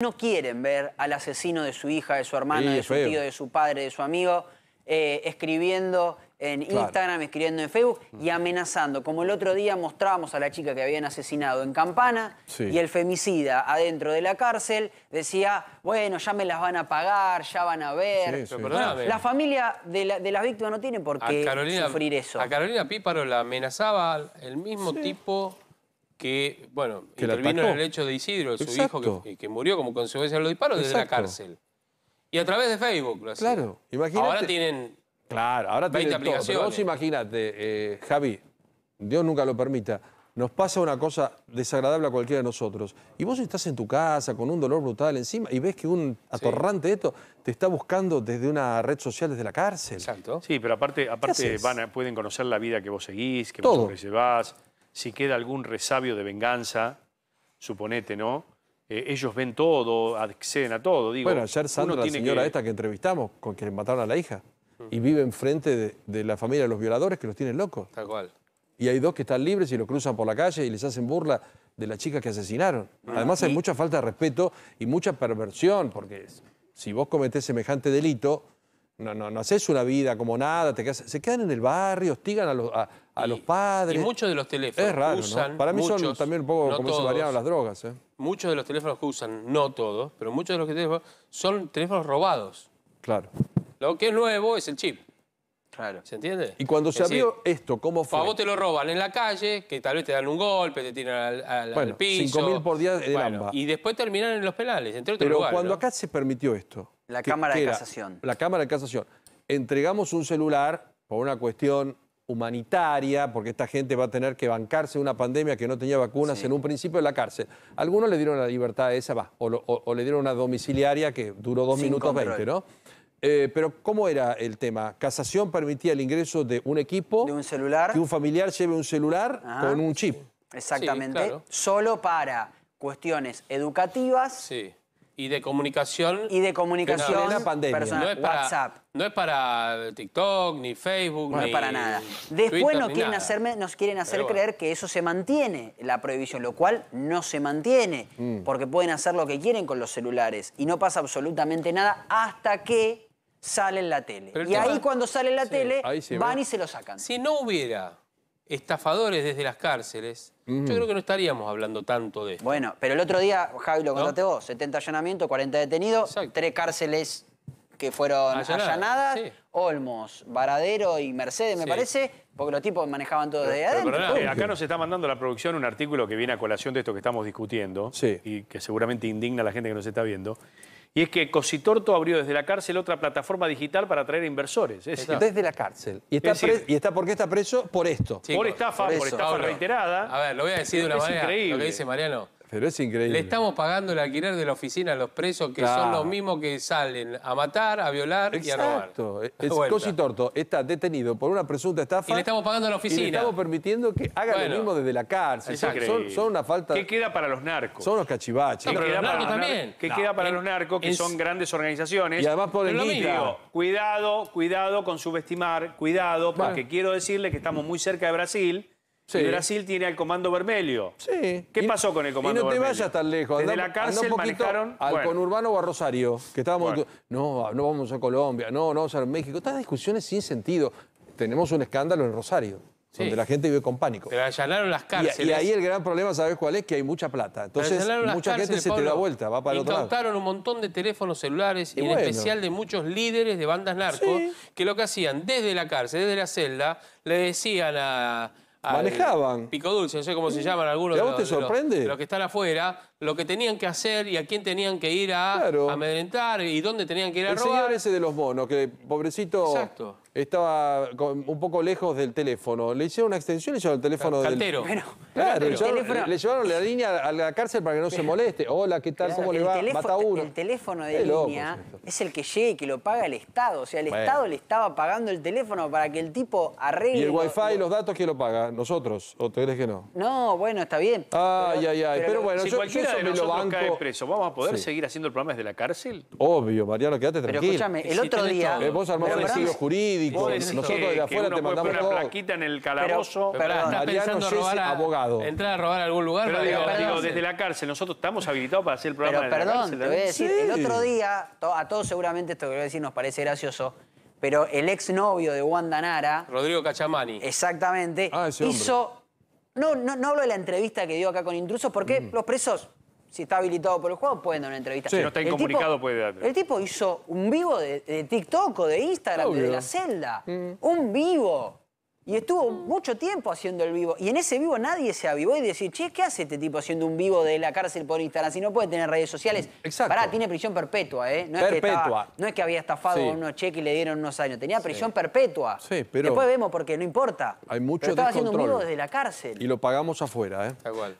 no quieren ver al asesino de su hija, de su hermana, de su tío, de su padre, de su amigo, eh, escribiendo en Instagram, escribiendo en Facebook y amenazando. Como el otro día mostrábamos a la chica que habían asesinado en Campana y el femicida adentro de la cárcel decía, bueno, ya me las van a pagar, ya van a ver. la familia de, la, de, las víctimas no tiene por qué sufrir eso. A Carolina Píparo la amenazaba el mismo tipo que, bueno, intervino en el hecho de Isidro, su hijo, que, que, murió como consecuencia de los disparos desde la cárcel. Y a través de Facebook Claro, imagínate. Ahora tienen Claro, ahora 20 tienen aplicaciones. vos imagínate, eh, Javi, Dios nunca lo permita, nos pasa una cosa desagradable a cualquiera de nosotros. Y vos estás en tu casa con un dolor brutal encima y ves que un atorrante de esto te está buscando desde una red social desde la cárcel. Exacto. Sí, pero aparte, aparte van pueden conocer la vida que vos seguís, que vos llevás si queda algún resabio de venganza, suponete, ¿no? Eh, ellos ven todo, acceden a todo. Digo, bueno, ayer Sandra, la señora esta que entrevistamos, con quien mataron a la hija, y vive enfrente de, de la familia de los violadores que los tienen locos. Tal cual. Y hay dos que están libres y lo cruzan por la calle y les hacen burla de la chica que asesinaron. Ah, Además, hay mucha falta de respeto y mucha perversión, porque si vos cometés semejante delito, no, no, no haces una vida como nada, se quedan en el barrio, hostigan a los, padres. Y muchos de los teléfonos usan, Para mí son también un poco como se las drogas. ¿eh? Muchos de los teléfonos que usan, no todos, pero muchos de los usan son teléfonos robados. Claro. Lo que es nuevo es el chip. Claro. ¿Se entiende? Y cuando se abrió esto, ¿cómo fue? A vos te lo roban en la calle, que tal vez te dan un golpe, te tiran al, piso. 5.000 por día de bueno, Y después terminan en los penales, entre otros Pero cuando acá se permitió esto, la Cámara de Casación. La Cámara de Casación. Entregamos un celular por una cuestión humanitaria, porque esta gente va a tener que bancarse una pandemia que no tenía vacunas en un principio en la cárcel. Algunos le dieron la libertad a esa, va, o, le dieron una domiciliaria que duró dos minutos veinte, ¿no? Eh, pero ¿cómo era el tema? Casación permitía el ingreso de un equipo. De un celular. Que un familiar lleve un celular ah, con un chip. Exactamente. Solo para cuestiones educativas. Sí y de comunicación. Y de comunicación. No es para, WhatsApp. No es para TikTok, ni Facebook, no ni. es para nada. Después quieren hacerme, nos quieren hacer creer que eso se mantiene, la prohibición, lo cual no se mantiene. Mm. Porque pueden hacer lo que quieren con los celulares. Y no pasa absolutamente nada hasta que sale en la tele. y ahí cuando sale en la tele, van y se lo sacan. Si no hubiera estafadores desde las cárceles, yo creo que no estaríamos hablando tanto de esto. Bueno, pero el otro día, Javi, lo contaste vos, 70 allanamientos, 40 detenidos, tres cárceles que fueron allanadas, Olmos, Varadero y Mercedes, me parece, porque los tipos manejaban todo desde adentro. Eh, acá nos está mandando la producción un artículo que viene a colación de esto que estamos discutiendo y que seguramente indigna a la gente que nos está viendo. Y es que Cositorto abrió desde la cárcel otra plataforma digital para atraer inversores. desde la cárcel. Y está, y está porque está preso por esto. por estafa, por, estafa reiterada. A ver, lo voy a decir de una Es manera. Lo que dice Mariano. Pero es increíble. Le estamos pagando el alquiler de la oficina a los presos que son los mismos que salen a matar, a violar y a robar. Es Torto está detenido por una presunta estafa. Y le estamos pagando a la oficina. Y le estamos permitiendo que haga lo mismo desde la cárcel. son, son, una falta. ¿Qué queda para los narcos? Son los cachivaches. ¿Qué queda para los ¿Qué queda para los narcos que son grandes organizaciones? Y además por el Cuidado, cuidado con subestimar, cuidado, porque quiero decirle que estamos muy cerca de Brasil Brasil tiene al comando Vermelho. Sí. ¿Qué pasó con el comando Vermelho? Y no te vayas tan lejos. Desde la cárcel manejaron... Al conurbano o a Rosario, que estábamos... No, no vamos a Colombia, no, no vamos a México. Estas discusiones sin sentido. Tenemos un escándalo en Rosario. donde la gente vive con pánico. Pero allanaron las cárceles. Y, ahí el gran problema, ¿sabes cuál es? Que hay mucha plata. Entonces, mucha gente se te da vuelta, va para el otro lado. un montón de teléfonos celulares y, en especial de muchos líderes de bandas narcos que lo que hacían desde la cárcel, desde la celda, le decían a manejaban. Pico dulce, no sé cómo se mm. llaman algunos. a vos te sorprende? los, que están afuera, lo que tenían que hacer y a quién tenían que ir a amedrentar y dónde tenían que ir a robar. El señor ese de los bonos que pobrecito estaba un poco lejos del teléfono. Le hicieron una extensión y llevaron el teléfono del... Bueno, claro, le llevaron la línea a la cárcel para que no se moleste. Hola, ¿qué tal? ¿Cómo le va? Mata a uno. El teléfono de línea es, el que llegue y que lo paga el Estado. O sea, el Estado le estaba pagando el teléfono para que el tipo arregle... ¿Y el wifi y los datos quién lo paga? ¿Nosotros? ¿O te crees que no? No, bueno, está bien. Ay, ay, ay. Pero, bueno, yo, de nosotros ¿vamos a poder seguir haciendo el programa desde la cárcel? Obvio, Mariano, quédate tranquilo. Pero escúchame, el otro día... Eh, vos armás un asilo jurídico, nosotros desde de afuera te mandamos todo. una plaquita en el calabozo. Pero, robar a, abogado. Entrar a robar a algún lugar. Pero digo, desde la cárcel, nosotros estamos habilitados para hacer el programa desde la cárcel. Pero perdón, te voy a ¿eh? decir, el otro día, a todos seguramente esto que voy a decir nos parece gracioso, pero el exnovio de Wanda Nara... Rodrigo Cachamani. Exactamente. Ah, hizo... No, no, hablo de la entrevista que dio acá con Intrusos, porque los presos si está habilitado por el juego, pueden dar una entrevista. si no está incomunicado, puede dar. El tipo hizo un vivo de, TikTok o de Instagram, de la celda. Mm. Un vivo. Y estuvo mucho tiempo haciendo el vivo. Y en ese vivo nadie se avivó y decir, che, ¿qué hace este tipo haciendo un vivo de la cárcel por Instagram? Si no puede tener redes sociales. Exacto. Pará, tiene prisión perpetua, ¿eh? No perpetua. Es que no es que había estafado unos cheques y le dieron unos años. Tenía prisión perpetua. Sí, pero... Después vemos porque no importa. Hay mucho pero estaba haciendo un vivo desde la cárcel. Y lo pagamos afuera, ¿eh?